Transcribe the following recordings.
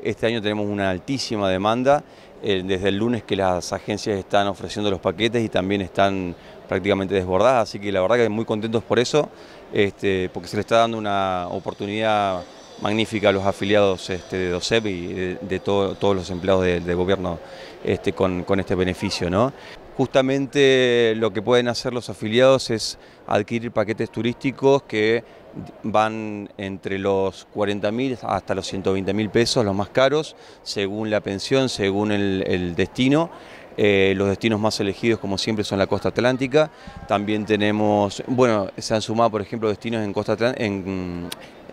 Este año tenemos una altísima demanda, eh, desde el lunes que las agencias están ofreciendo los paquetes y también están prácticamente desbordadas, así que la verdad que muy contentos por eso, este, porque se le está dando una oportunidad magnífica a los afiliados este, de DOSEP y de, todos los empleados del gobierno este, con, este beneficio. ¿no? Justamente lo que pueden hacer los afiliados es adquirir paquetes turísticos que van entre los 40.000 hasta los 120.000 pesos, los más caros, según la pensión, según el, el destino. Eh, los destinos más elegidos, como siempre, son la costa atlántica. También tenemos, bueno, se han sumado, por ejemplo, destinos en costa, en,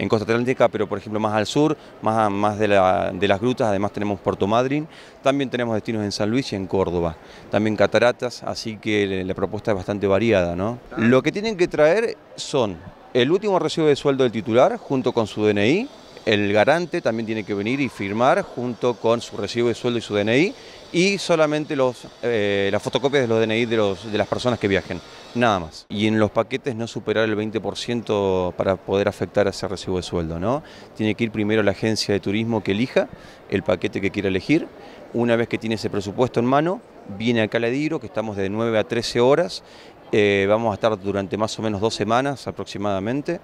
costa atlántica, pero por ejemplo más al sur, más, más de, de, las grutas, además tenemos Puerto Madryn. También tenemos destinos en San Luis y en Córdoba. También cataratas, así que la propuesta es bastante variada, ¿no? Lo que tienen que traer son el último recibo de sueldo del titular, junto con su DNI, el garante también tiene que venir y firmar junto con su recibo de sueldo y su DNI y solamente los, eh, las fotocopias de los DNI de, las personas que viajen, nada más. Y en los paquetes no superar el 20% para poder afectar a ese recibo de sueldo, ¿no? Tiene que ir primero la agencia de turismo que elija el paquete que quiera elegir. Una vez que tiene ese presupuesto en mano, viene acá a la que estamos de 9 a 13 horas eh, vamos a estar durante más o menos dos semanas aproximadamente.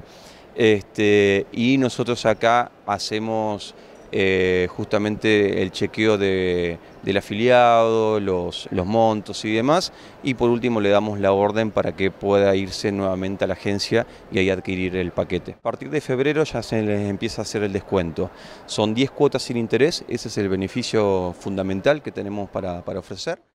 Este, y nosotros acá hacemos eh, justamente el chequeo del afiliado, los, montos y demás. Y por último le damos la orden para que pueda irse nuevamente a la agencia y ahí adquirir el paquete. A partir de febrero ya se les empieza a hacer el descuento. Son 10 cuotas sin interés, ese es el beneficio fundamental que tenemos para ofrecer.